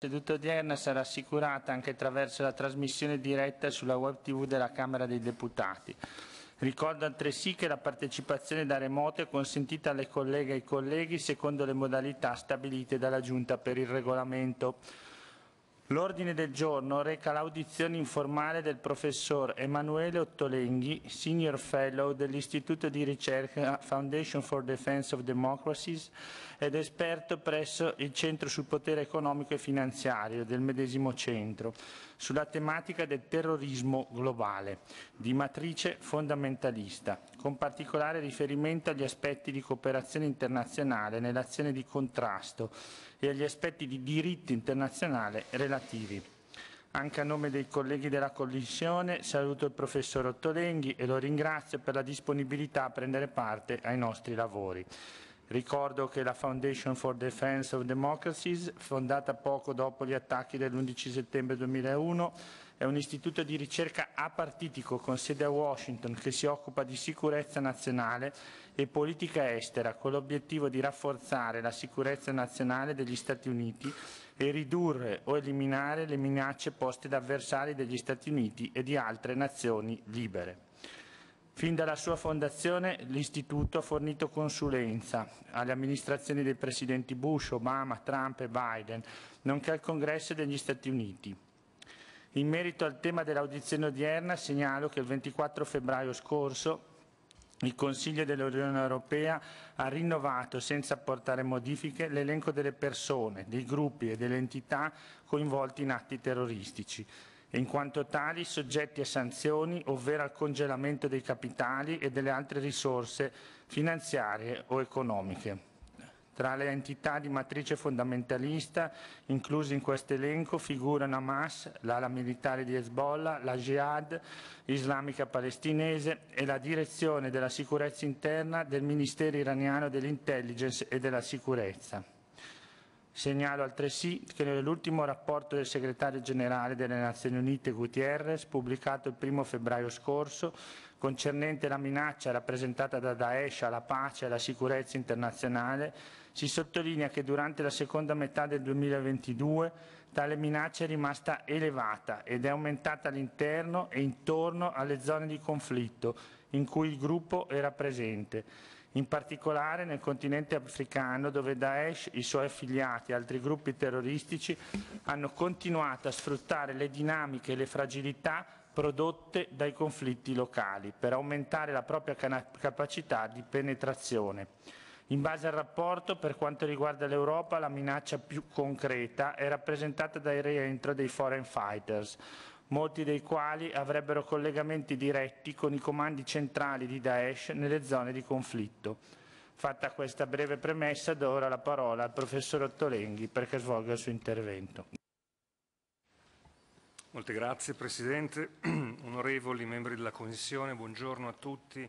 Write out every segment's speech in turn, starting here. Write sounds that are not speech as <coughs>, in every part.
La seduta odierna sarà assicurata anche attraverso la trasmissione diretta sulla web tv della Camera dei Deputati. Ricordo altresì che la partecipazione da remoto è consentita alle colleghe e ai colleghi secondo le modalità stabilite dalla Giunta per il regolamento. L'ordine del giorno reca l'audizione informale del professor Emanuele Ottolenghi, Senior Fellow dell'Istituto di ricerca Foundation for Defense of Democracies ed esperto presso il Centro sul Potere Economico e Finanziario del medesimo centro, sulla tematica del terrorismo globale, di matrice fondamentalista, con particolare riferimento agli aspetti di cooperazione internazionale nell'azione di contrasto e agli aspetti di diritto internazionale relativi. Anche a nome dei colleghi della Commissione saluto il professor Ottolenghi e lo ringrazio per la disponibilità a prendere parte ai nostri lavori. Ricordo che la Foundation for Defense of Democracies, fondata poco dopo gli attacchi dell'11 settembre 2001, è un istituto di ricerca apartitico con sede a Washington che si occupa di sicurezza nazionale e politica estera con l'obiettivo di rafforzare la sicurezza nazionale degli Stati Uniti e ridurre o eliminare le minacce poste da avversari degli Stati Uniti e di altre nazioni libere. Fin dalla sua fondazione l'Istituto ha fornito consulenza alle amministrazioni dei presidenti Bush, Obama, Trump e Biden, nonché al Congresso degli Stati Uniti. In merito al tema dell'audizione odierna segnalo che il 24 febbraio scorso il Consiglio dell'Unione Europea ha rinnovato senza apportare modifiche l'elenco delle persone, dei gruppi e delle entità coinvolti in atti terroristici e in quanto tali soggetti a sanzioni, ovvero al congelamento dei capitali e delle altre risorse finanziarie o economiche. Tra le entità di matrice fondamentalista incluse in questo elenco figurano Hamas, l'ala militare di Hezbollah, la Jihad islamica palestinese e la direzione della sicurezza interna del Ministero iraniano dell'Intelligence e della Sicurezza. Segnalo altresì che nell'ultimo rapporto del segretario generale delle Nazioni Unite Gutierrez, pubblicato il 1 febbraio scorso, concernente la minaccia rappresentata da Daesh alla pace e alla sicurezza internazionale, si sottolinea che durante la seconda metà del 2022 tale minaccia è rimasta elevata ed è aumentata all'interno e intorno alle zone di conflitto in cui il gruppo era presente in particolare nel continente africano dove Daesh, i suoi affiliati e altri gruppi terroristici hanno continuato a sfruttare le dinamiche e le fragilità prodotte dai conflitti locali per aumentare la propria capacità di penetrazione. In base al rapporto, per quanto riguarda l'Europa, la minaccia più concreta è rappresentata dal rientro dei foreign fighters, molti dei quali avrebbero collegamenti diretti con i comandi centrali di Daesh nelle zone di conflitto. Fatta questa breve premessa, do ora la parola al professor Ottolenghi perché svolga il suo intervento. Molte grazie Presidente, <clears throat> onorevoli membri della Commissione, buongiorno a tutti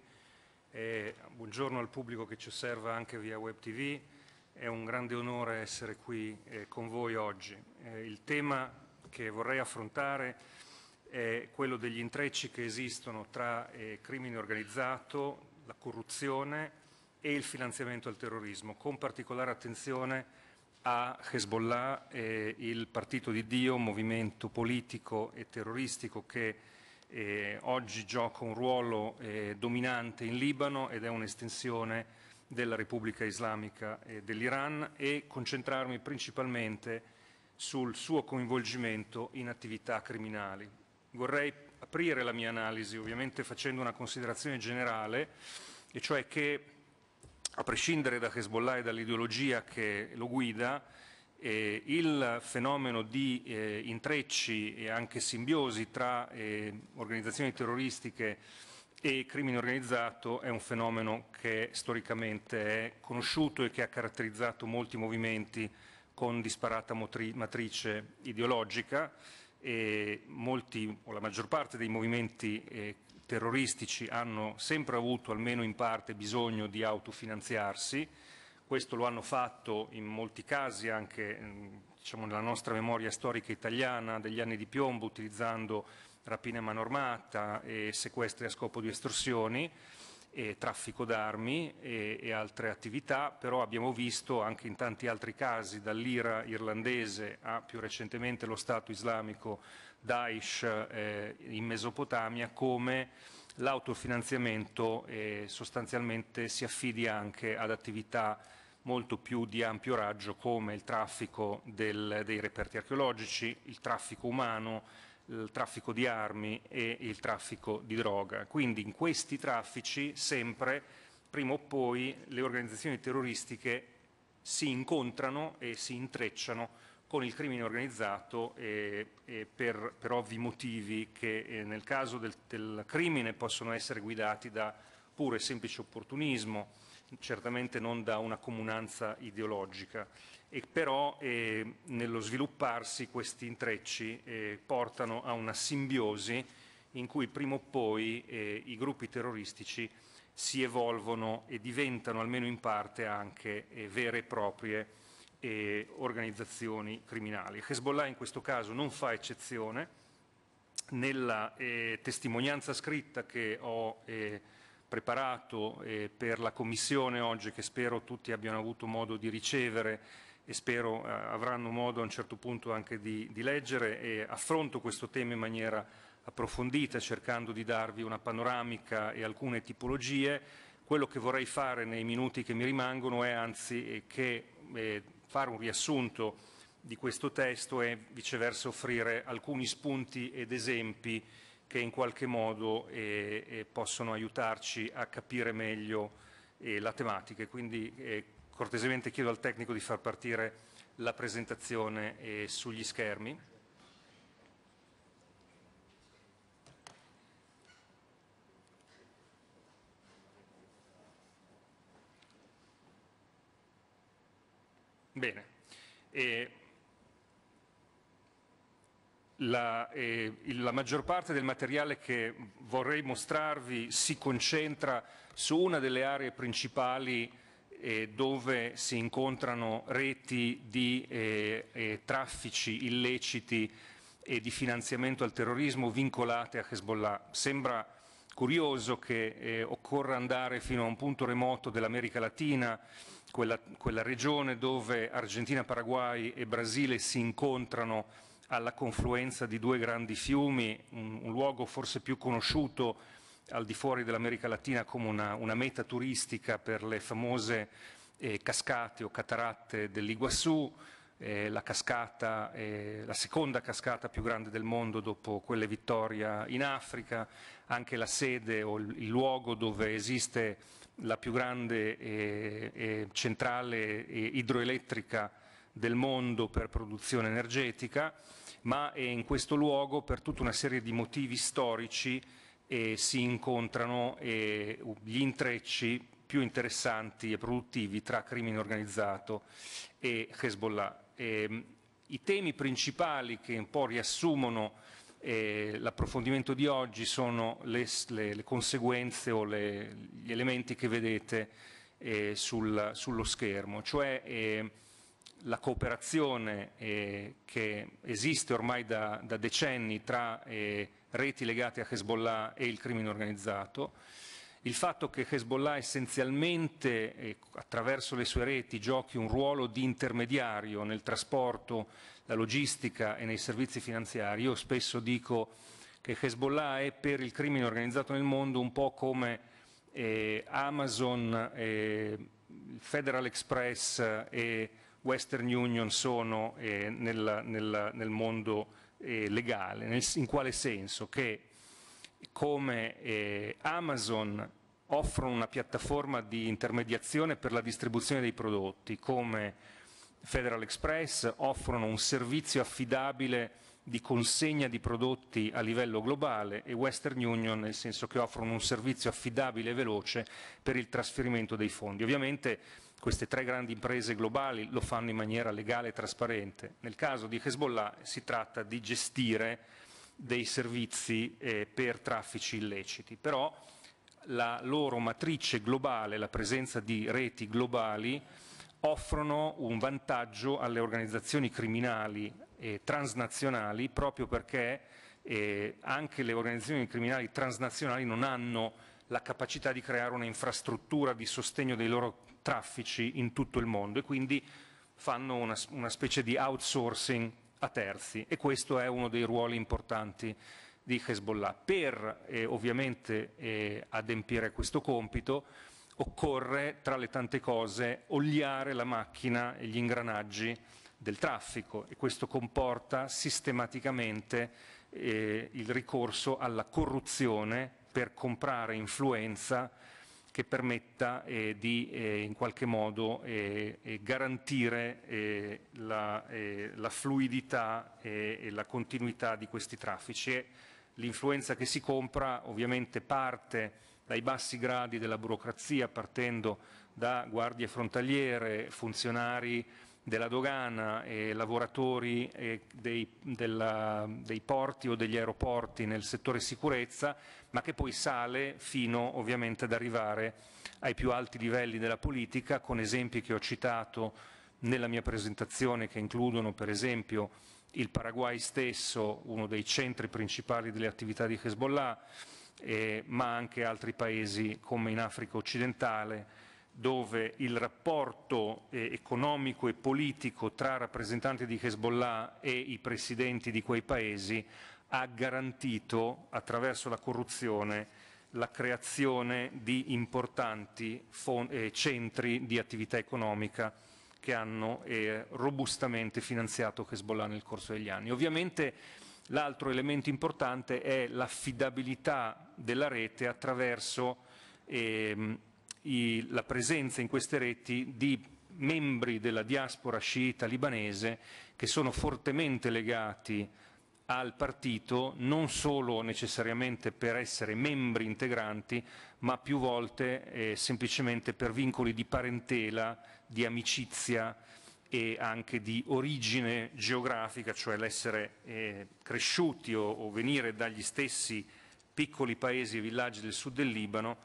e buongiorno al pubblico che ci osserva anche via Web TV. È un grande onore essere qui eh, con voi oggi. Eh, il tema che vorrei affrontare è quello degli intrecci che esistono tra eh, crimine organizzato, la corruzione e il finanziamento al terrorismo, con particolare attenzione a Hezbollah, eh, il partito di Dio, un movimento politico e terroristico che eh, oggi gioca un ruolo eh, dominante in Libano ed è un'estensione della Repubblica Islamica eh, dell'Iran e concentrarmi principalmente sul suo coinvolgimento in attività criminali vorrei aprire la mia analisi ovviamente facendo una considerazione generale, e cioè che a prescindere da Hezbollah e dall'ideologia che lo guida, eh, il fenomeno di eh, intrecci e anche simbiosi tra eh, organizzazioni terroristiche e crimine organizzato è un fenomeno che storicamente è conosciuto e che ha caratterizzato molti movimenti con disparata matrice ideologica eh, molti, o la maggior parte dei movimenti eh, terroristici hanno sempre avuto almeno in parte bisogno di autofinanziarsi, questo lo hanno fatto in molti casi anche mm, diciamo, nella nostra memoria storica italiana degli anni di piombo utilizzando rapine a mano armata e sequestri a scopo di estorsioni eh, traffico d'armi e, e, altre attività, però abbiamo visto anche in tanti altri casi, dall'IRA irlandese a più recentemente lo Stato islamico Daesh eh, in Mesopotamia, come l'autofinanziamento eh, sostanzialmente si affidi anche ad attività molto più di ampio raggio come il traffico del, dei reperti archeologici, il traffico umano, il traffico di armi e il traffico di droga. Quindi in questi traffici sempre, prima o poi, le organizzazioni terroristiche si incontrano e si intrecciano con il crimine organizzato e, e per, per, ovvi motivi che eh, nel caso del, del crimine possono essere guidati da pure semplice opportunismo, certamente non da una comunanza ideologica e però eh, nello svilupparsi questi intrecci eh, portano a una simbiosi in cui prima o poi eh, i gruppi terroristici si evolvono e diventano almeno in parte anche eh, vere e proprie eh, organizzazioni criminali. Hezbollah in questo caso non fa eccezione, nella eh, testimonianza scritta che ho preparato per la Commissione oggi, che spero tutti abbiano avuto modo di ricevere, e spero eh, avranno modo a un certo punto anche di, di, leggere e affronto questo tema in maniera approfondita cercando di darvi una panoramica e alcune tipologie. Quello che vorrei fare nei minuti che mi rimangono è anzi che, eh, fare un riassunto di questo testo e viceversa offrire alcuni spunti ed esempi che in qualche modo eh, eh possono aiutarci a capire meglio eh, la tematica. Quindi eh, cortesemente chiedo al tecnico di far partire la presentazione eh, sugli schermi. Bene. E eh, la, eh, la, maggior parte del materiale che vorrei mostrarvi si concentra su una delle aree principali eh, dove si incontrano reti di eh, eh, traffici illeciti e di finanziamento al terrorismo vincolate a Hezbollah. Sembra curioso che eh, occorra andare fino a un punto remoto dell'America Latina, quella, quella regione dove Argentina, Paraguay e Brasile si incontrano alla confluenza di due grandi fiumi, un, un luogo forse più conosciuto al di fuori dell'America Latina come una, una, meta turistica per le famose eh, cascate o cataratte dell'Iguassù, eh, la, cascata, eh, la seconda cascata più grande del mondo dopo quelle Vittoria in Africa, anche la sede o il, il luogo dove esiste la più grande eh, centrale eh, idroelettrica del mondo per produzione energetica, ma è in questo luogo per tutta una serie di motivi storici eh, si incontrano eh, gli intrecci più interessanti e produttivi tra crimine organizzato e Hezbollah. Ehm, I temi principali che un po' riassumono eh, l'approfondimento di oggi sono le, le, le conseguenze o le, gli elementi che vedete eh, sul, sullo schermo, cioè eh, la cooperazione eh, che esiste ormai da, da decenni tra eh, reti legate a Hezbollah e il crimine organizzato, il fatto che Hezbollah essenzialmente eh, attraverso le sue reti giochi un ruolo di intermediario nel trasporto, la logistica e nei servizi finanziari. Io spesso dico che Hezbollah è per il crimine organizzato nel mondo un po' come eh, Amazon, eh, Federal Express e eh, Western Union sono eh, nel, nel, nel, mondo eh, legale, nel, in quale senso che come eh, Amazon offrono una piattaforma di intermediazione per la distribuzione dei prodotti, come Federal Express offrono un servizio affidabile di consegna di prodotti a livello globale e Western Union nel senso che offrono un servizio affidabile e veloce per il trasferimento dei fondi. Ovviamente queste tre grandi imprese globali lo fanno in maniera legale e trasparente. Nel caso di Hezbollah si tratta di gestire dei servizi eh, per traffici illeciti, però la loro matrice globale, la presenza di reti globali, offrono un vantaggio alle organizzazioni criminali eh, transnazionali proprio perché eh, anche le organizzazioni criminali transnazionali non hanno la capacità di creare un'infrastruttura di sostegno dei loro traffici in tutto il mondo e quindi fanno una, una specie di outsourcing a terzi e questo è uno dei ruoli importanti di Hezbollah. Per eh, ovviamente eh, adempiere questo compito occorre tra le tante cose oliare la macchina e gli ingranaggi del traffico e questo comporta sistematicamente eh, il ricorso alla corruzione per comprare influenza che permetta eh, di eh, in qualche modo eh, eh garantire eh, la, eh, la, fluidità e la continuità di questi traffici. L'influenza che si compra ovviamente parte dai bassi gradi della burocrazia, partendo da guardie frontaliere, funzionari della dogana e lavoratori dei, della, dei porti o degli aeroporti nel settore sicurezza ma che poi sale fino ovviamente ad arrivare ai più alti livelli della politica, con esempi che ho citato nella mia presentazione, che includono per esempio il Paraguay stesso, uno dei centri principali delle attività di Hezbollah, eh, ma anche altri paesi come in Africa occidentale, dove il rapporto eh, economico e politico tra rappresentanti di Hezbollah e i presidenti di quei paesi ha garantito attraverso la corruzione la creazione di importanti eh, centri di attività economica che hanno eh, robustamente finanziato Hezbollah nel corso degli anni. Ovviamente l'altro elemento importante è l'affidabilità della rete attraverso eh, i, la presenza in queste reti di membri della diaspora sciita libanese che sono fortemente legati al partito non solo necessariamente per essere membri integranti, ma più volte eh, semplicemente per vincoli di parentela, di amicizia e anche di origine geografica, cioè l'essere eh, cresciuti o, o venire dagli stessi piccoli paesi e villaggi del sud del Libano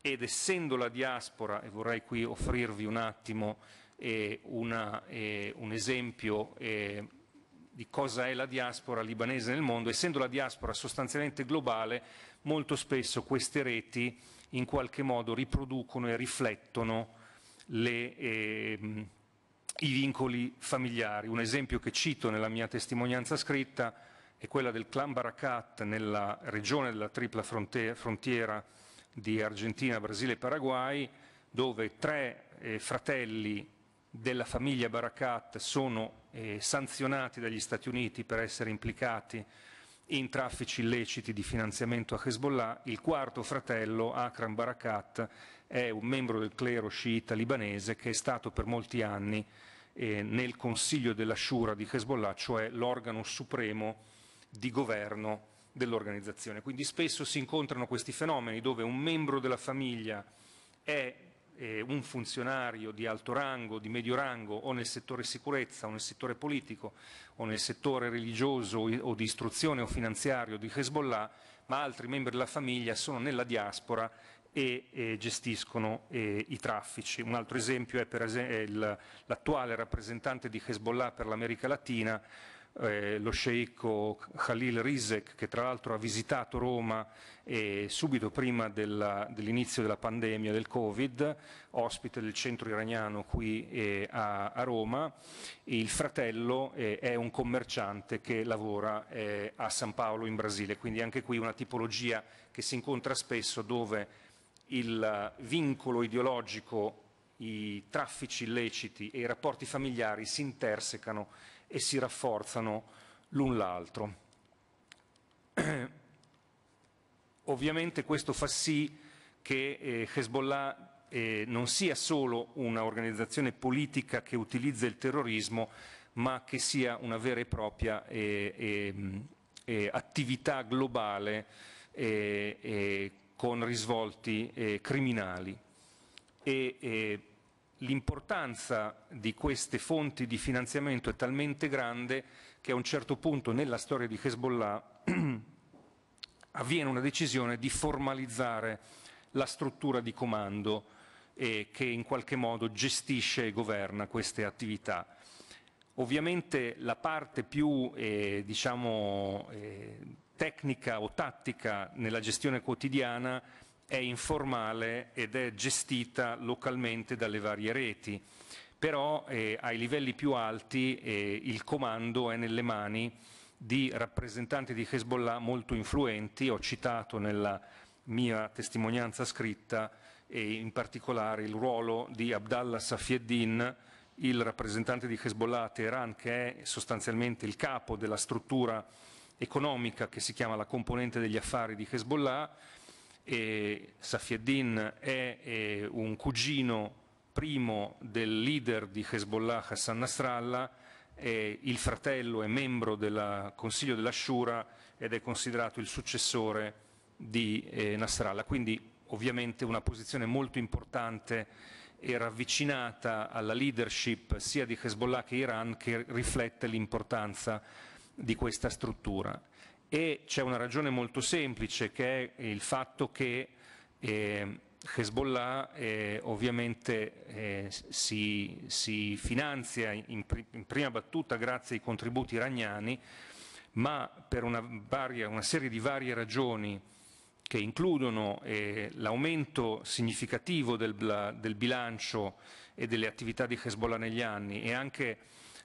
ed essendo la diaspora, e vorrei qui offrirvi un attimo eh, una, eh, un esempio eh, di cosa è la diaspora libanese nel mondo, essendo la diaspora sostanzialmente globale, molto spesso queste reti in qualche modo riproducono e riflettono le, eh, i vincoli familiari. Un esempio che cito nella mia testimonianza scritta è quella del clan Barakat nella regione della tripla frontiera di Argentina, Brasile e Paraguay, dove tre eh, fratelli della famiglia Barakat sono eh, sanzionati dagli Stati Uniti per essere implicati in traffici illeciti di finanziamento a Hezbollah, il quarto fratello, Akram Barakat, è un membro del clero sciita libanese che è stato per molti anni eh, nel consiglio della Shura di Hezbollah, cioè l'organo supremo di governo dell'organizzazione. Quindi spesso si incontrano questi fenomeni dove un membro della famiglia è eh, un funzionario di alto rango, di medio rango o nel settore sicurezza o nel settore politico o nel settore religioso o di istruzione o finanziario di Hezbollah, ma altri membri della famiglia sono nella diaspora e, e gestiscono eh, i traffici. Un altro esempio, è l'attuale rappresentante di Hezbollah per l'America Latina, eh, lo sceicco Khalil Rizek, che tra l'altro ha visitato Roma eh, subito prima dell'inizio dell della pandemia del Covid, ospite del centro iraniano qui eh, a, a, Roma. Il fratello eh, è un commerciante che lavora eh, a San Paolo in Brasile, quindi anche qui una tipologia che si incontra spesso dove il vincolo ideologico, i traffici illeciti e i rapporti familiari si intersecano e si rafforzano l'un l'altro. <clears throat> Ovviamente questo fa sì che eh, Hezbollah eh, non sia solo un'organizzazione politica che utilizza il terrorismo, ma che sia una vera e propria eh, attività globale con risvolti criminali. E, L'importanza di queste fonti di finanziamento è talmente grande che a un certo punto nella storia di Hezbollah <clears throat> avviene una decisione di formalizzare la struttura di comando eh, che in qualche modo gestisce e governa queste attività. Ovviamente la parte più eh, diciamo, eh, tecnica o tattica nella gestione quotidiana è informale ed è gestita localmente dalle varie reti, però eh, ai livelli più alti eh, il comando è nelle mani di rappresentanti di Hezbollah molto influenti, ho citato nella mia testimonianza scritta e in particolare il ruolo di Abdallah Safieddin, il rappresentante di Hezbollah a Teheran, che è sostanzialmente il capo della struttura economica che si chiama la componente degli affari di Hezbollah, e Safieddin è, è un cugino primo del leader di Hezbollah Hassan Nasrallah, il fratello è membro del Consiglio della Shura ed è considerato il successore di eh, Nasrallah. Quindi ovviamente una posizione molto importante e ravvicinata alla leadership sia di Hezbollah che Iran che riflette l'importanza di questa struttura e c'è una ragione molto semplice che è il fatto che eh, Hezbollah eh, ovviamente eh, si, si, finanzia in, pr in, prima battuta grazie ai contributi iraniani, ma per una, varia, una serie di varie ragioni che includono eh, l'aumento significativo del, del, bilancio e delle attività di Hezbollah negli anni e anche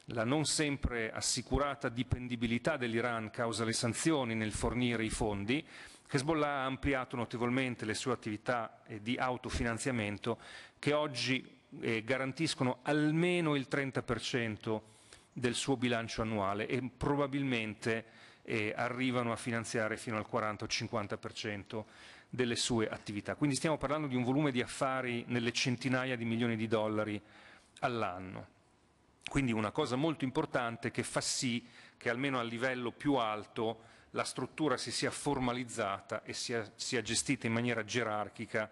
la non sempre assicurata dipendibilità dell'Iran causa le sanzioni nel fornire i fondi, Hezbollah ha ampliato notevolmente le sue attività eh, di autofinanziamento che oggi eh, garantiscono almeno il 30% del suo bilancio annuale e probabilmente eh, arrivano a finanziare fino al 40 o 50% delle sue attività. Quindi stiamo parlando di un volume di affari nelle centinaia di milioni di dollari all'anno. Quindi una cosa molto importante che fa sì che almeno a livello più alto la struttura si sia formalizzata e sia, sia gestita in maniera gerarchica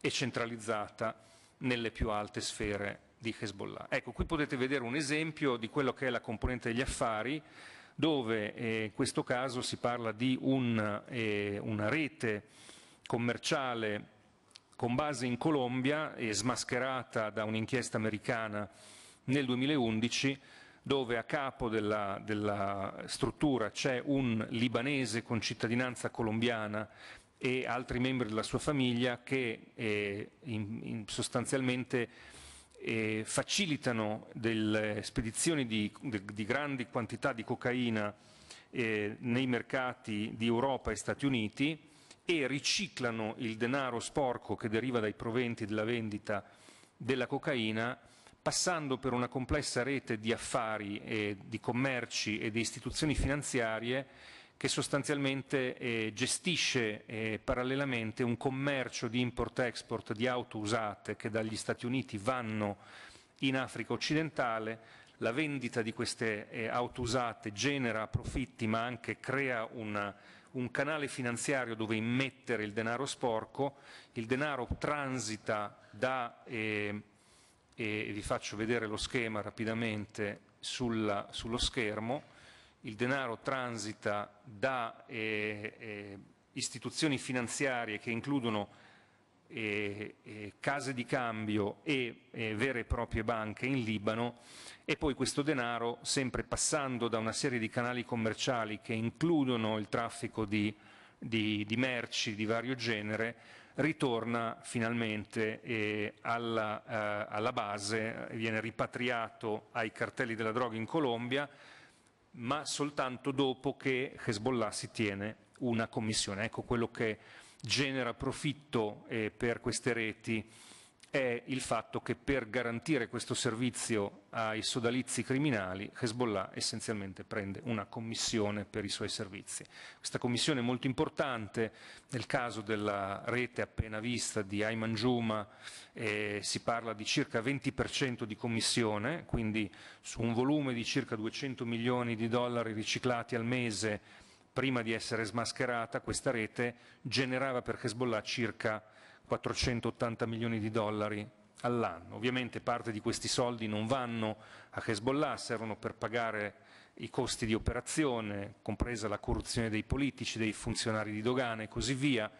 e centralizzata nelle più alte sfere di Hezbollah. Ecco, qui potete vedere un esempio di quello che è la componente degli affari, dove eh, in questo caso si parla di un, eh, una rete commerciale con base in Colombia e eh, smascherata da un'inchiesta americana nel 2011 dove a capo della, della struttura c'è un libanese con cittadinanza colombiana e altri membri della sua famiglia che eh, in, in sostanzialmente eh, facilitano delle spedizioni di, di, grandi quantità di cocaina eh, nei mercati di Europa e Stati Uniti e riciclano il denaro sporco che deriva dai proventi della vendita della cocaina passando per una complessa rete di affari, e di commerci e di istituzioni finanziarie che sostanzialmente eh, gestisce eh, parallelamente un commercio di import-export di auto usate che dagli Stati Uniti vanno in Africa occidentale, la vendita di queste eh, auto usate genera profitti ma anche crea una, un canale finanziario dove immettere il denaro sporco, il denaro transita da eh, e vi faccio vedere lo schema rapidamente sulla, sullo schermo, il denaro transita da eh, eh, istituzioni finanziarie che includono eh, eh case di cambio e eh, vere e proprie banche in Libano e poi questo denaro, sempre passando da una serie di canali commerciali che includono il traffico di, di, di merci di vario genere, ritorna finalmente eh, alla, eh, alla, base, viene ripatriato ai cartelli della droga in Colombia, ma soltanto dopo che Hezbollah si tiene una commissione. Ecco quello che genera profitto eh, per queste reti è il fatto che per garantire questo servizio ai sodalizi criminali Hezbollah essenzialmente prende una commissione per i suoi servizi. Questa commissione è molto importante, nel caso della rete appena vista di Ayman Juma eh, si parla di circa 20% di commissione, quindi su un volume di circa 200 milioni di dollari riciclati al mese prima di essere smascherata questa rete generava per Hezbollah circa 480 milioni di dollari all'anno. Ovviamente parte di questi soldi non vanno a Hezbollah, servono per pagare i costi di operazione, compresa la corruzione dei politici, dei funzionari di dogana e così via.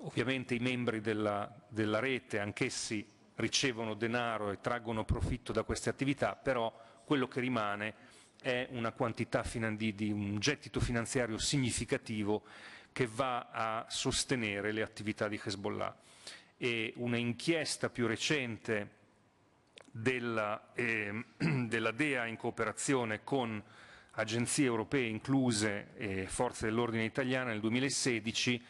Ovviamente i membri della, della rete, anch'essi ricevono denaro e traggono profitto da queste attività, però quello che rimane è una quantità di, di un gettito finanziario significativo che va a sostenere le attività di Hezbollah. E una inchiesta più recente della, eh, <clears throat> della DEA in cooperazione con agenzie europee incluse e eh, forze dell'ordine italiana nel 2016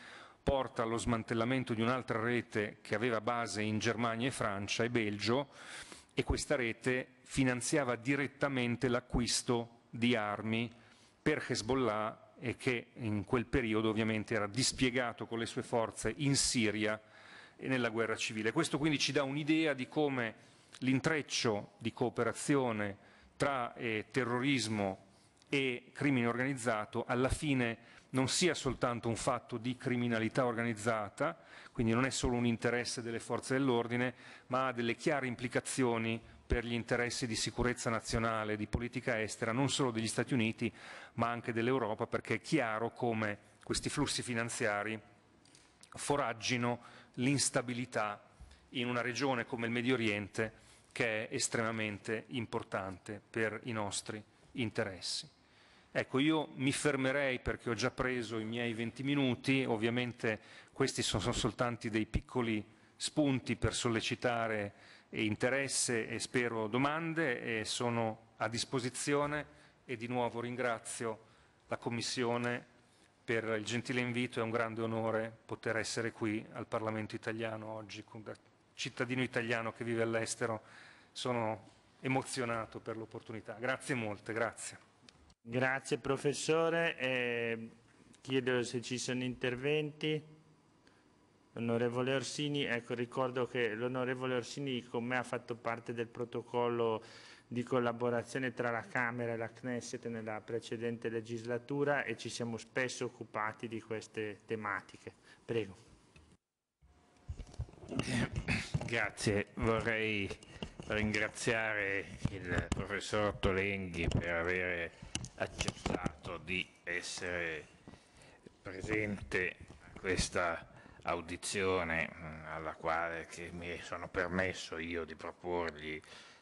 porta allo smantellamento di un'altra rete che aveva base in Germania e Francia e Belgio e questa rete finanziava direttamente l'acquisto di armi per Hezbollah e che in quel periodo ovviamente era dispiegato con le sue forze in Siria e nella guerra civile. Questo quindi ci dà un'idea di come l'intreccio di cooperazione tra eh, terrorismo e crimine organizzato alla fine non sia soltanto un fatto di criminalità organizzata, quindi non è solo un interesse delle forze dell'ordine, ma ha delle chiare implicazioni per gli interessi di sicurezza nazionale, di politica estera, non solo degli Stati Uniti, ma anche dell'Europa, perché è chiaro come questi flussi finanziari foraggino l'instabilità in una regione come il Medio Oriente che è estremamente importante per i nostri interessi. Ecco, io mi fermerei perché ho già preso i miei 20 minuti, ovviamente questi sono soltanto dei piccoli spunti per sollecitare interesse e spero domande e sono a disposizione e di nuovo ringrazio la Commissione per il gentile invito, è un grande onore poter essere qui al Parlamento italiano oggi, da cittadino italiano che vive all'estero, sono emozionato per l'opportunità. Grazie molte, grazie. Grazie professore, eh, chiedo se ci sono interventi. Onorevole Orsini, ecco, ricordo che l'onorevole Orsini con me ha fatto parte del protocollo di collaborazione tra la Camera e la Knesset nella precedente legislatura e ci siamo spesso occupati di queste tematiche. Prego. <coughs> Grazie, vorrei ringraziare il professor Tolenghi per aver accettato di essere presente a questa audizione mm, alla quale mi sono permesso io di proporgli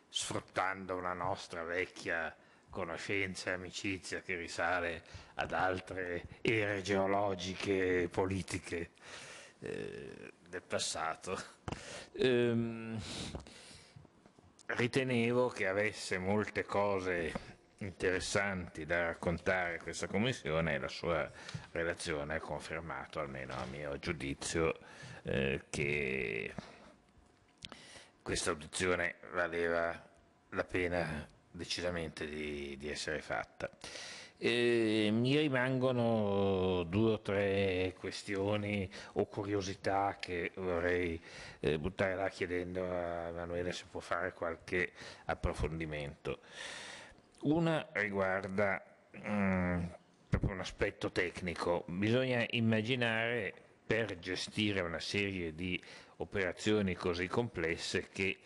sfruttando una nostra vecchia conoscenza e amicizia che risale ad altre ere geologiche e politiche eh, del passato, ehm, ritenevo che avesse molte cose interessanti da raccontare questa commissione e la sua relazione ha confermato, almeno a mio giudizio, eh, che questa audizione valeva la pena decisamente di, di essere fatta. E mi rimangono due o tre questioni o curiosità che vorrei eh, buttare là chiedendo a Emanuele se può fare qualche approfondimento. Una riguarda mm, proprio un aspetto tecnico, bisogna immaginare per gestire una serie di operazioni così complesse che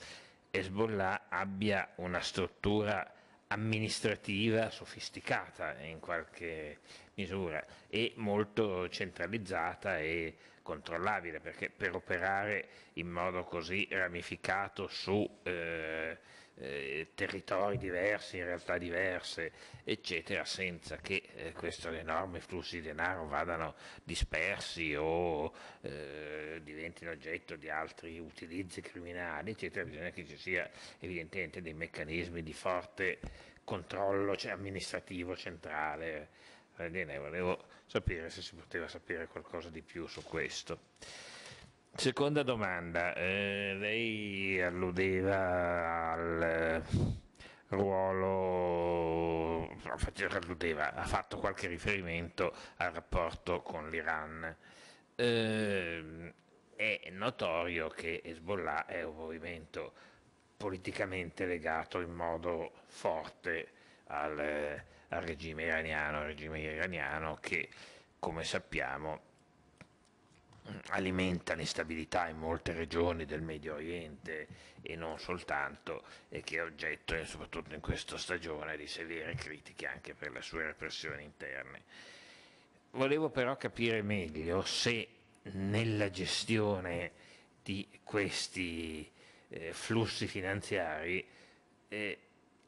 Hezbollah abbia una struttura amministrativa sofisticata in qualche misura e molto centralizzata e controllabile perché per operare in modo così ramificato su eh, eh, territori diversi, in realtà diverse, eccetera, senza che eh, questi enormi flussi di denaro vadano dispersi o eh, diventino oggetto di altri utilizzi criminali, eccetera, bisogna che ci sia evidentemente dei meccanismi di forte controllo cioè, amministrativo centrale. Bene, volevo sapere se si poteva sapere qualcosa di più su questo. Seconda domanda, eh, lei alludeva al eh, ruolo, alludeva, ha fatto qualche riferimento al rapporto con l'Iran. Eh, è notorio che Hezbollah è un movimento politicamente legato in modo forte al, eh, al regime iraniano, al regime iraniano che come sappiamo Mm, alimenta l'instabilità in molte regioni del Medio Oriente e non soltanto, e che è oggetto, eh, soprattutto in questa stagione, di severe critiche anche per le sue repressioni interne. Volevo però capire meglio se nella gestione di questi eh, flussi finanziari eh,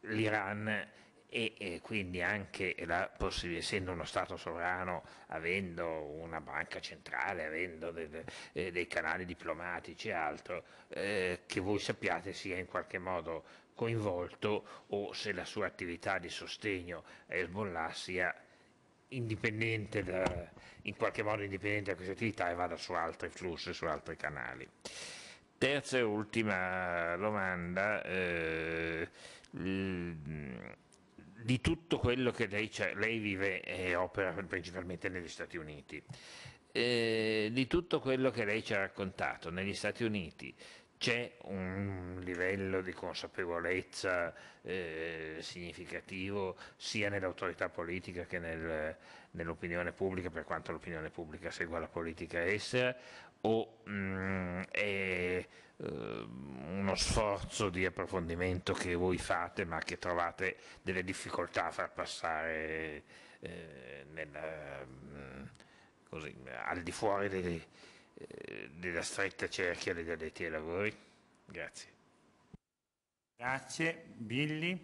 l'Iran e, e quindi anche la possibilità, essendo uno Stato sovrano, avendo una banca centrale, avendo delle, eh, dei canali diplomatici e altro, eh, che voi sappiate sia in qualche modo coinvolto o se la sua attività di sostegno a Hezbollah sia indipendente da, in qualche modo indipendente da questa attività e vada su altri flussi, su altri canali. Terza e ultima domanda. Eh, di tutto quello che lei, cioè, lei vive e opera principalmente negli Stati Uniti, eh, di tutto quello che lei ci ha raccontato negli Stati Uniti c'è un livello di consapevolezza eh, significativo sia nell'autorità politica che nel, nell'opinione pubblica, per quanto l'opinione pubblica segua la politica estera, o mh, mm, è Ehm, uno sforzo di approfondimento che voi fate ma che trovate delle difficoltà a far passare eh, nel, ehm, così, al di fuori delle, eh, della stretta cerchia degli addetti ai lavori? Grazie. Grazie. Billy?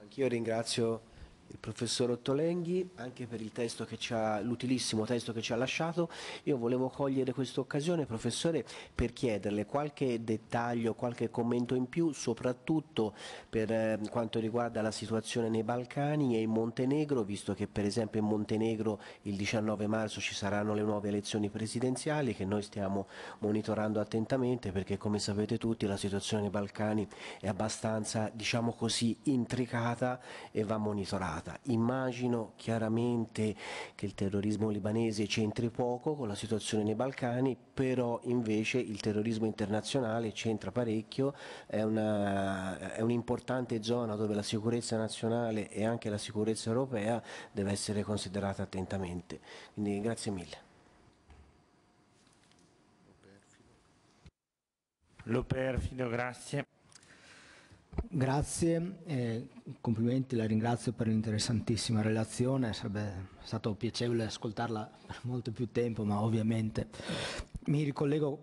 Anch'io ringrazio il professor Ottolenghi anche per il testo l'utilissimo testo che ci ha lasciato. Io volevo cogliere questa occasione, professore, per chiederle qualche dettaglio, qualche commento in più, soprattutto per eh, quanto riguarda la situazione nei Balcani e in Montenegro, visto che per esempio in Montenegro il 19 marzo ci saranno le nuove elezioni presidenziali che noi stiamo monitorando attentamente perché come sapete tutti la situazione nei Balcani è abbastanza, diciamo così, intricata e va monitorata stata. Immagino chiaramente che il terrorismo libanese c'entri poco con la situazione nei Balcani, però invece il terrorismo internazionale c'entra parecchio, è, un'importante zona dove la sicurezza nazionale e anche la sicurezza europea deve essere considerata attentamente. Quindi grazie mille. Lo perfido, grazie. Grazie, eh, complimenti, la ringrazio per l'interessantissima relazione, sarebbe stato piacevole ascoltarla per molto più tempo, ma ovviamente mi ricollego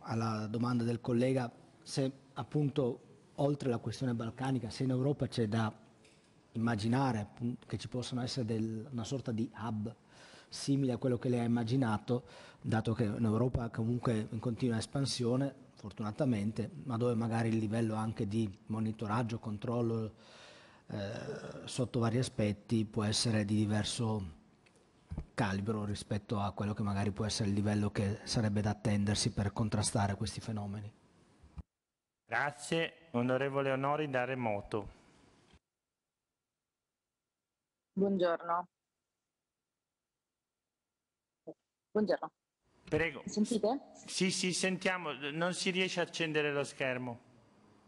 alla domanda del collega se appunto oltre alla questione balcanica, se in Europa c'è da immaginare che ci possano essere del, una sorta di hub simile a quello che lei ha immaginato, dato che in Europa comunque in continua espansione fortunatamente, ma dove magari il livello anche di monitoraggio, controllo eh, sotto vari aspetti può essere di diverso calibro rispetto a quello che magari può essere il livello che sarebbe da attendersi per contrastare questi fenomeni. Grazie, onorevole Onori da remoto. Buongiorno. Buongiorno. Prego. Sentite? Sì, sì, sentiamo, non si riesce a accendere lo schermo.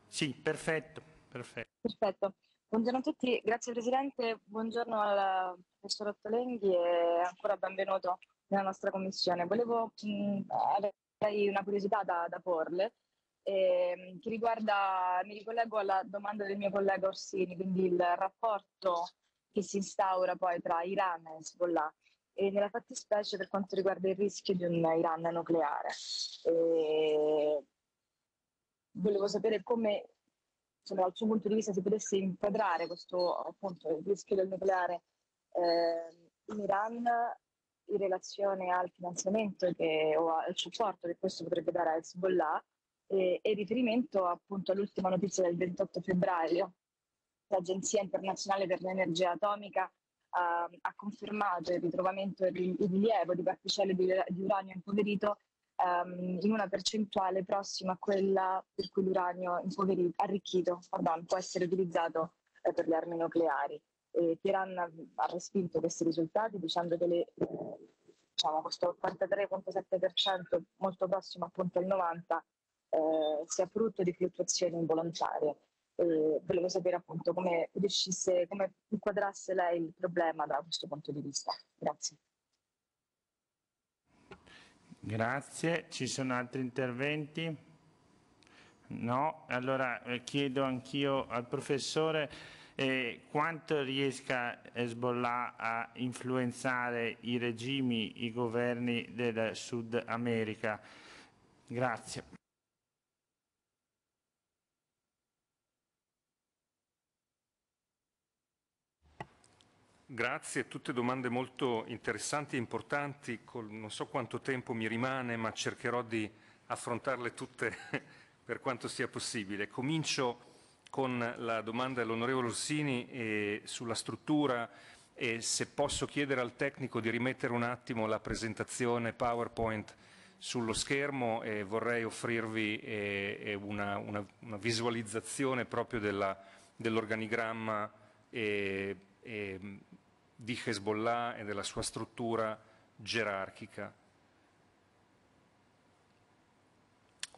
Sì, perfetto, perfetto. Perfetto. Buongiorno a tutti, grazie Presidente, buongiorno al professor Ottolenghi e ancora benvenuto nella nostra commissione. Volevo mh, avrei una curiosità da, da porle eh, che riguarda, mi ricollego alla domanda del mio collega Orsini, quindi il rapporto che si instaura poi tra Iran e Hezbollah e nella fattispecie per quanto riguarda il rischio di un Iran nucleare. E volevo sapere come insomma, dal suo punto di vista si potesse inquadrare questo appunto il rischio del nucleare eh, in Iran in relazione al finanziamento che, o al supporto che questo potrebbe dare a Hezbollah e, e riferimento appunto all'ultima notizia del 28 febbraio l'Agenzia internazionale per l'energia atomica ha, ehm, ha confermato il ritrovamento e il rilievo di particelle di, di uranio impoverito um, in una percentuale prossima a quella per cui l'uranio impoverito, arricchito pardon, può essere utilizzato eh, per le armi nucleari. E Teheran ha respinto questi risultati dicendo che le, diciamo, questo 83,7% molto prossimo appunto al 90% eh, sia frutto di fluttuazioni involontarie eh, volevo sapere appunto come riuscisse, come inquadrasse lei il problema da questo punto di vista. Grazie. Grazie, ci sono altri interventi? No? Allora eh, chiedo anch'io al professore eh, quanto riesca Hezbollah a influenzare i regimi, i governi del Sud America. Grazie. Grazie, tutte domande molto interessanti e importanti, Col, non so quanto tempo mi rimane ma cercherò di affrontarle tutte <laughs> per quanto sia possibile. Comincio con la domanda dell'onorevole Orsini eh, sulla struttura e se posso chiedere al tecnico di rimettere un attimo la presentazione PowerPoint sullo schermo e vorrei offrirvi eh, eh una, una, una, visualizzazione proprio dell'organigramma dell eh, ehm, di Hezbollah e della sua struttura gerarchica?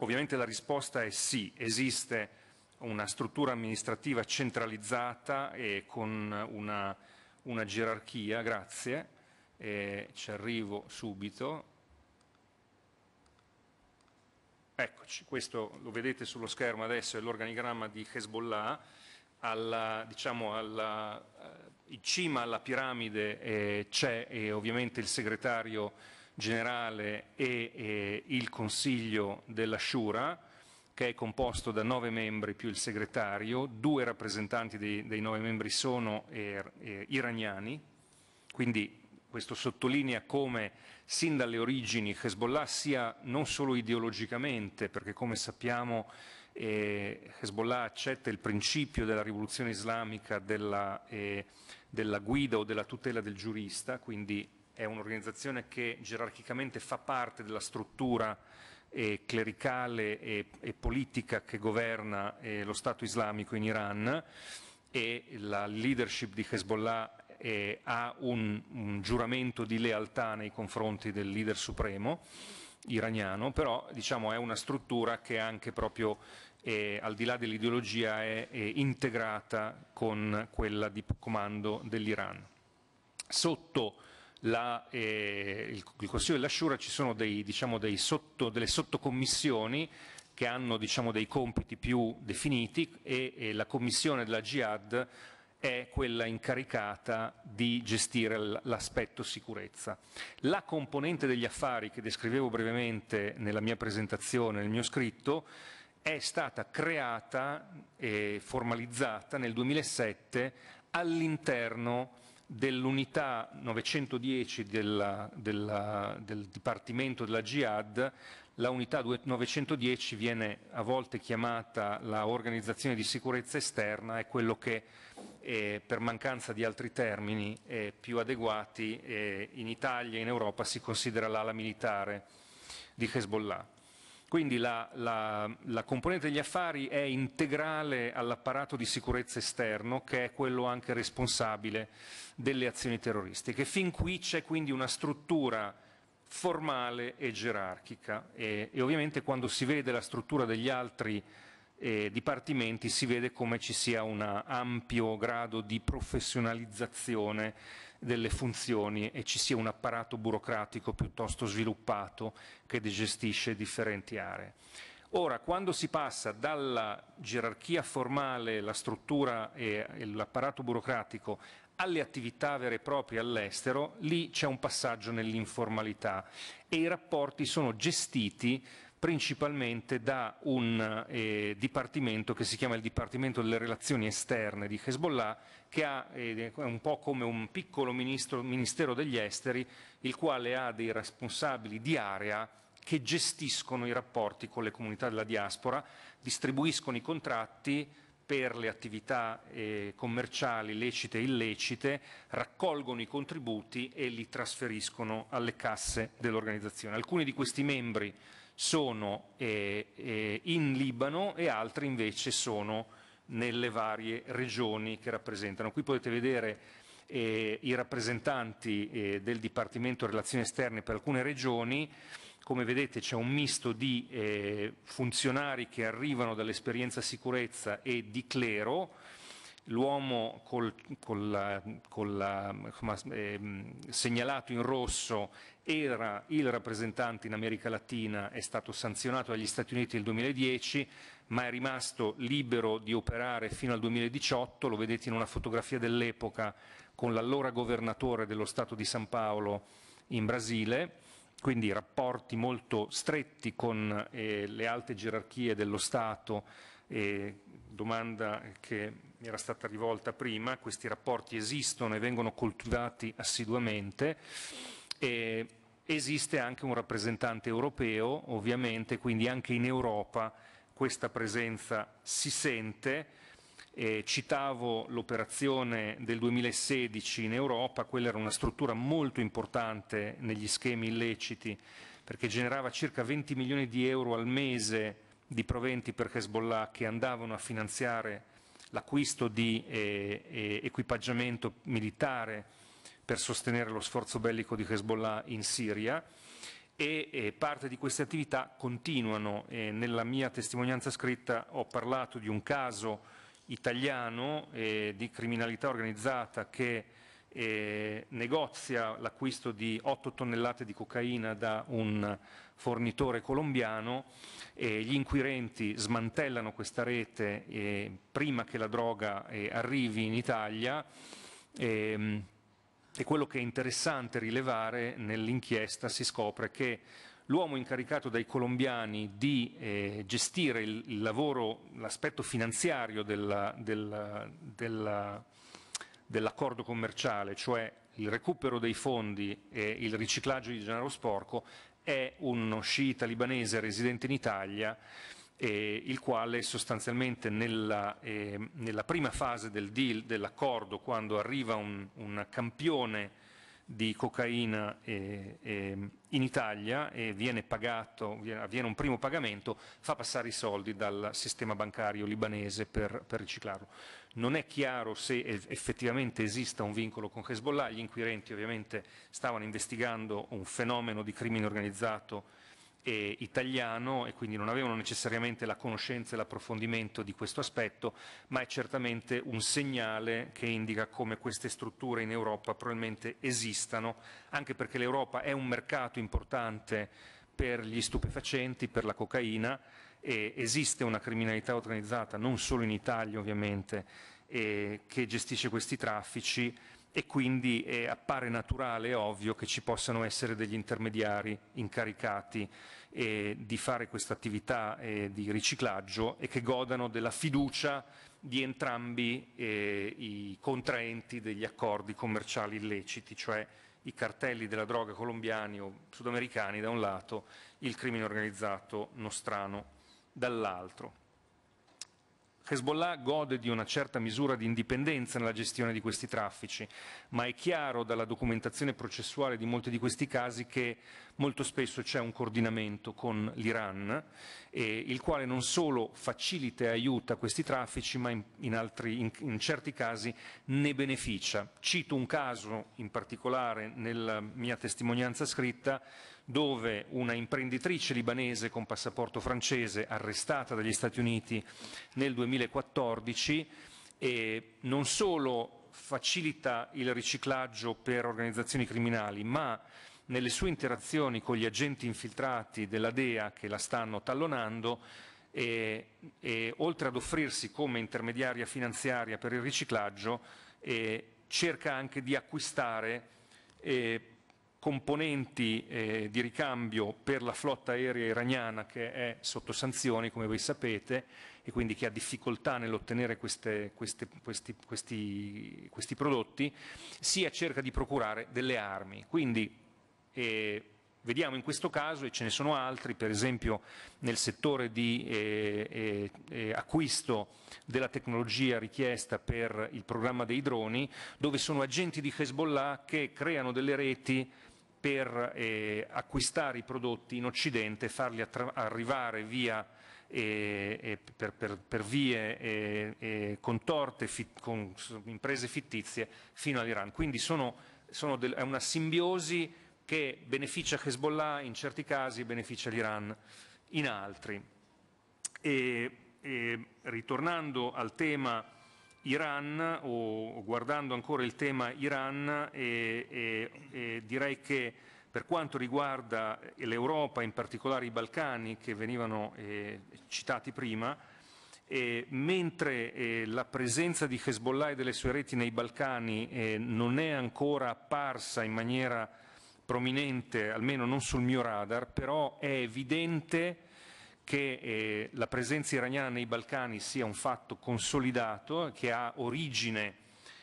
Ovviamente la risposta è sì, esiste una struttura amministrativa centralizzata e con una, una gerarchia, grazie, e ci arrivo subito. Eccoci, questo lo vedete sullo schermo adesso è l'organigramma di Hezbollah alla, diciamo alla, eh, in cima alla piramide eh, c'è eh, ovviamente il segretario generale e eh, il consiglio della Shura, che è composto da nove membri più il segretario, due rappresentanti dei, dei nove membri sono er, er, iraniani, quindi questo sottolinea come sin dalle origini Hezbollah sia non solo ideologicamente, perché come sappiamo eh, Hezbollah accetta il principio della rivoluzione islamica della, eh, della guida o della tutela del giurista, quindi è un'organizzazione che gerarchicamente fa parte della struttura eh, clericale e, e, politica che governa lo Stato islamico in Iran e la leadership di Hezbollah ha un, un giuramento di lealtà nei confronti del leader supremo iraniano, però diciamo, è una struttura che anche proprio e al di là dell'ideologia è, è, integrata con quella di comando dell'Iran. Sotto la, eh, il, il, Consiglio dell'Ashura ci sono dei, diciamo, dei sotto, delle sottocommissioni che hanno diciamo, dei compiti più definiti e, e la commissione della Jihad è quella incaricata di gestire l'aspetto sicurezza. La componente degli affari che descrivevo brevemente nella mia presentazione, nel mio scritto, è stata creata e formalizzata nel 2007 all'interno dell'unità 910 della, della, del Dipartimento della GIAD, la unità 910 viene a volte chiamata la organizzazione di sicurezza esterna, è quello che eh, per mancanza di altri termini eh, più adeguati eh, in Italia e in Europa si considera l'ala militare di Hezbollah. Quindi la, la, la componente degli affari è integrale all'apparato di sicurezza esterno che è quello anche responsabile delle azioni terroristiche. Fin qui c'è quindi una struttura formale e gerarchica e, e ovviamente quando si vede la struttura degli altri eh, dipartimenti si vede come ci sia un ampio grado di professionalizzazione delle funzioni e ci sia un apparato burocratico piuttosto sviluppato che gestisce differenti aree. Ora, quando si passa dalla gerarchia formale, la struttura e, l'apparato burocratico alle attività vere e proprie all'estero, lì c'è un passaggio nell'informalità e i rapporti sono gestiti principalmente da un eh, dipartimento che si chiama il Dipartimento delle Relazioni Esterne di Hezbollah, che ha, eh, è un po' come un piccolo ministro, ministero degli esteri, il quale ha dei responsabili di area che gestiscono i rapporti con le comunità della diaspora, distribuiscono i contratti, per le attività eh, commerciali lecite e illecite, raccolgono i contributi e li trasferiscono alle casse dell'organizzazione. Alcuni di questi membri sono eh, eh, in Libano e altri invece sono nelle varie regioni che rappresentano. Qui potete vedere eh, i rappresentanti eh, del Dipartimento Relazioni Esterne per alcune regioni. Come vedete c'è un misto di eh, funzionari che arrivano dall'esperienza sicurezza e di clero, l'uomo eh, segnalato in rosso era il rappresentante in America Latina, è stato sanzionato dagli Stati Uniti nel 2010, ma è rimasto libero di operare fino al 2018, lo vedete in una fotografia dell'epoca con l'allora governatore dello Stato di San Paolo in Brasile, quindi rapporti molto stretti con eh, le alte gerarchie dello Stato, eh, domanda che mi era stata rivolta prima, questi rapporti esistono e vengono coltivati assiduamente. E esiste anche un rappresentante europeo, ovviamente, quindi anche in Europa questa presenza si sente. Eh, citavo l'operazione del 2016 in Europa, quella era una struttura molto importante negli schemi illeciti perché generava circa 20 milioni di euro al mese di proventi per Hezbollah che andavano a finanziare l'acquisto di eh, eh, equipaggiamento militare per sostenere lo sforzo bellico di Hezbollah in Siria e eh, parte di queste attività continuano. Eh, nella mia testimonianza scritta ho parlato di un caso italiano eh, di criminalità organizzata che eh, negozia l'acquisto di 8 tonnellate di cocaina da un fornitore colombiano, eh, gli inquirenti smantellano questa rete eh, prima che la droga eh, arrivi in Italia. Ehm, e quello che è interessante rilevare nell'inchiesta si scopre che l'uomo incaricato dai colombiani di eh, gestire il, il lavoro, l'aspetto finanziario della, della, della, dell'accordo commerciale, cioè il recupero dei fondi e il riciclaggio di denaro sporco, è uno sciita libanese residente in Italia eh, il quale sostanzialmente nella, eh, nella, prima fase del deal, dell'accordo, quando arriva un, un campione di cocaina eh, eh, in Italia e viene pagato, avviene un primo pagamento, fa passare i soldi dal sistema bancario libanese per, per riciclarlo. Non è chiaro se effettivamente esista un vincolo con Hezbollah, gli inquirenti ovviamente stavano investigando un fenomeno di crimine organizzato e italiano e quindi non avevano necessariamente la conoscenza e l'approfondimento di questo aspetto, ma è certamente un segnale che indica come queste strutture in Europa probabilmente esistano, anche perché l'Europa è un mercato importante per gli stupefacenti, per la cocaina e esiste una criminalità organizzata non solo in Italia ovviamente eh, che gestisce questi traffici e quindi eh, appare naturale e ovvio che ci possano essere degli intermediari incaricati eh, di fare questa attività eh, di riciclaggio e che godano della fiducia di entrambi eh, i contraenti degli accordi commerciali illeciti, cioè i cartelli della droga colombiani o sudamericani da un lato, il crimine organizzato nostrano dall'altro. Hezbollah gode di una certa misura di indipendenza nella gestione di questi traffici, ma è chiaro dalla documentazione processuale di molti di questi casi che molto spesso c'è un coordinamento con l'Iran, eh, il quale non solo facilita e aiuta questi traffici, ma in, in, altri, in, in certi casi ne beneficia. Cito un caso in particolare nella mia testimonianza scritta dove una imprenditrice libanese con passaporto francese arrestata dagli Stati Uniti nel 2014 eh, non solo facilita il riciclaggio per organizzazioni criminali, ma nelle sue interazioni con gli agenti infiltrati della DEA che la stanno tallonando, eh, eh, oltre ad offrirsi come intermediaria finanziaria per il riciclaggio, cerca anche di acquistare componenti eh, di ricambio per la flotta aerea iraniana che è sotto sanzioni, come voi sapete, e quindi che ha difficoltà nell'ottenere questi, questi, questi, prodotti, sia cerca di procurare delle armi. Quindi eh, vediamo in questo caso, e ce ne sono altri, per esempio nel settore di eh, eh, eh acquisto della tecnologia richiesta per il programma dei droni, dove sono agenti di Hezbollah che creano delle reti per eh, acquistare i prodotti in Occidente e farli arrivare via eh, eh, per, per, per, vie eh, eh, contorte fit, con imprese fittizie fino all'Iran. Quindi sono, sono è una simbiosi che beneficia Hezbollah in certi casi e beneficia l'Iran in altri. E, e, ritornando al tema Iran o guardando ancora il tema Iran e, e, e direi che per quanto riguarda l'Europa, in particolare i Balcani che venivano eh, citati prima, eh, mentre eh, la presenza di Hezbollah e delle sue reti nei Balcani eh, non è ancora apparsa in maniera prominente, almeno non sul mio radar, però è evidente che eh, la presenza iraniana nei Balcani sia un fatto consolidato, che ha origine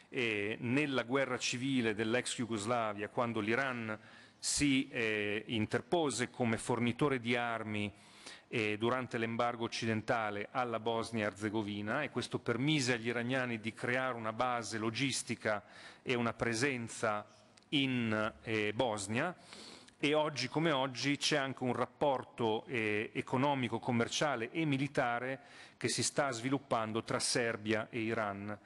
eh, nella guerra civile dell'ex Jugoslavia, quando l'Iran si eh, interpose come fornitore di armi eh, durante l'embargo occidentale alla Bosnia-Herzegovina e questo permise agli iraniani di creare una base logistica e una presenza in eh, Bosnia e oggi come oggi c'è anche un rapporto eh, economico, commerciale e militare che si sta sviluppando tra Serbia e Iran.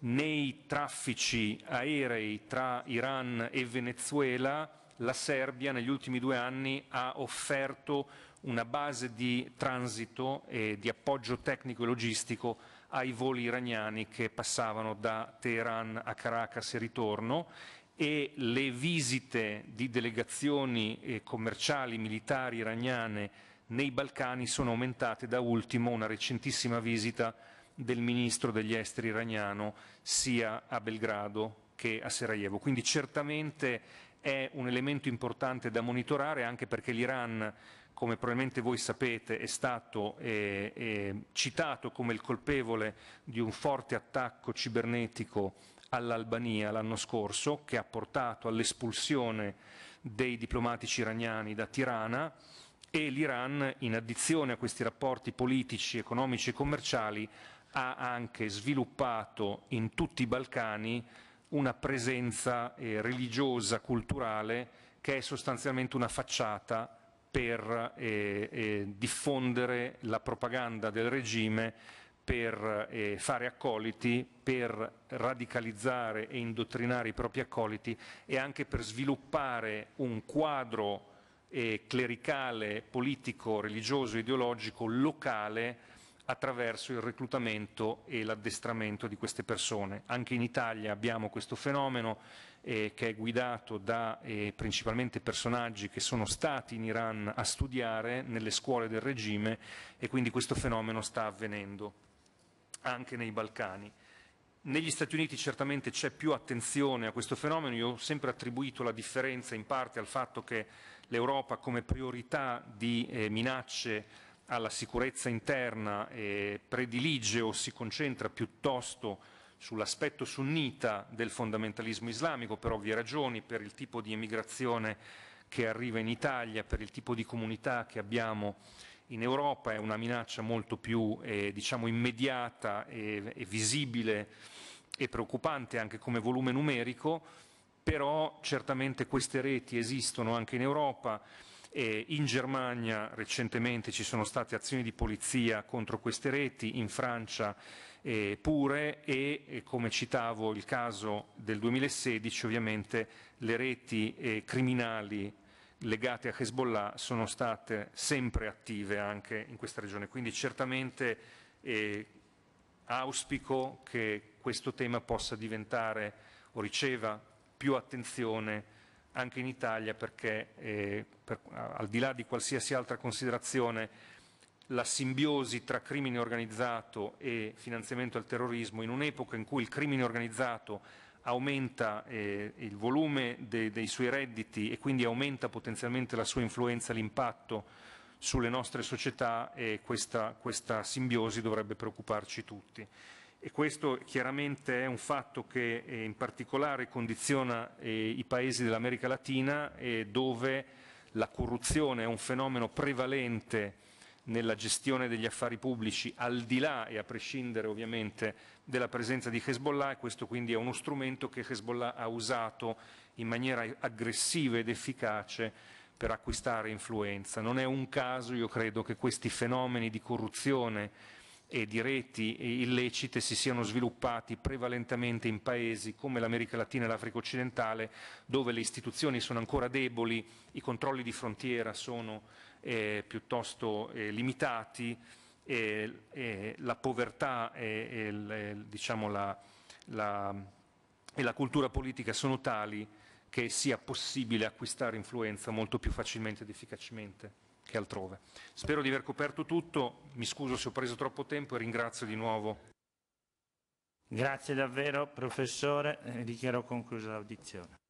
Nei traffici aerei tra Iran e Venezuela la Serbia negli ultimi due anni ha offerto una base di transito e di appoggio tecnico e logistico ai voli iraniani che passavano da Teheran a Caracas e ritorno e le visite di delegazioni commerciali, militari iraniane nei Balcani sono aumentate, da ultimo una recentissima visita del ministro degli esteri iraniano sia a Belgrado che a Sarajevo. Quindi certamente è un elemento importante da monitorare anche perché l'Iran, come probabilmente voi sapete, è stato eh, eh, citato come il colpevole di un forte attacco cibernetico all'Albania l'anno scorso, che ha portato all'espulsione dei diplomatici iraniani da Tirana e l'Iran, in addizione a questi rapporti politici, economici e commerciali, ha anche sviluppato in tutti i Balcani una presenza eh, religiosa, culturale, che è sostanzialmente una facciata per eh, eh, diffondere la propaganda del regime per eh, fare accoliti, per radicalizzare e indottrinare i propri accoliti e anche per sviluppare un quadro eh, clericale, politico, religioso, ideologico, locale attraverso il reclutamento e l'addestramento di queste persone. Anche in Italia abbiamo questo fenomeno eh, che è guidato da eh, principalmente personaggi che sono stati in Iran a studiare nelle scuole del regime e quindi questo fenomeno sta avvenendo anche nei Balcani. Negli Stati Uniti certamente c'è più attenzione a questo fenomeno, io ho sempre attribuito la differenza in parte al fatto che l'Europa come priorità di eh, minacce alla sicurezza interna eh, predilige o si concentra piuttosto sull'aspetto sunnita del fondamentalismo islamico per ovvie ragioni, per il tipo di emigrazione che arriva in Italia, per il tipo di comunità che abbiamo in Europa è una minaccia molto più eh, diciamo immediata e, e visibile e preoccupante anche come volume numerico, però certamente queste reti esistono anche in Europa. E in Germania recentemente ci sono state azioni di polizia contro queste reti, in Francia eh, pure e eh, come citavo il caso del 2016 ovviamente le reti eh, criminali legate a Hezbollah sono state sempre attive anche in questa regione. Quindi certamente eh, auspico che questo tema possa diventare o riceva più attenzione anche in Italia perché eh, per, al di là di qualsiasi altra considerazione la simbiosi tra crimine organizzato e finanziamento al terrorismo in un'epoca in cui il crimine organizzato aumenta eh, il volume de, dei suoi redditi e quindi aumenta potenzialmente la sua influenza, l'impatto sulle nostre società e questa, questa simbiosi dovrebbe preoccuparci tutti. E questo chiaramente è un fatto che eh, in particolare condiziona eh, i paesi dell'America Latina eh, dove la corruzione è un fenomeno prevalente nella gestione degli affari pubblici al di là e a prescindere ovviamente della presenza di Hezbollah e questo quindi è uno strumento che Hezbollah ha usato in maniera aggressiva ed efficace per acquistare influenza. Non è un caso, io credo, che questi fenomeni di corruzione e di reti illecite si siano sviluppati prevalentemente in paesi come l'America Latina e l'Africa occidentale, dove le istituzioni sono ancora deboli, i controlli di frontiera sono eh, piuttosto eh, limitati, la povertà e, il, diciamo la, la, e la cultura politica sono tali che sia possibile acquistare influenza molto più facilmente ed efficacemente che altrove. Spero di aver coperto tutto, mi scuso se ho preso troppo tempo e ringrazio di nuovo. Grazie davvero professore, eh, dichiaro conclusa l'audizione.